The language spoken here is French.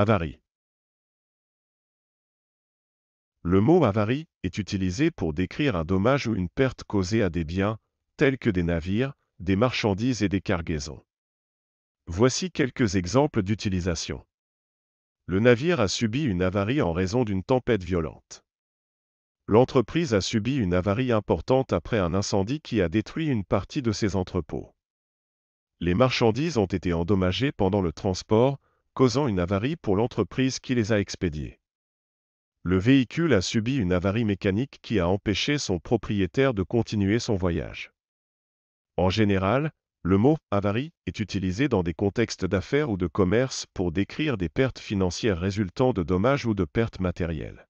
Avarie. Le mot avarie est utilisé pour décrire un dommage ou une perte causée à des biens, tels que des navires, des marchandises et des cargaisons. Voici quelques exemples d'utilisation. Le navire a subi une avarie en raison d'une tempête violente. L'entreprise a subi une avarie importante après un incendie qui a détruit une partie de ses entrepôts. Les marchandises ont été endommagées pendant le transport, causant une avarie pour l'entreprise qui les a expédiés. Le véhicule a subi une avarie mécanique qui a empêché son propriétaire de continuer son voyage. En général, le mot avarie est utilisé dans des contextes d'affaires ou de commerce pour décrire des pertes financières résultant de dommages ou de pertes matérielles.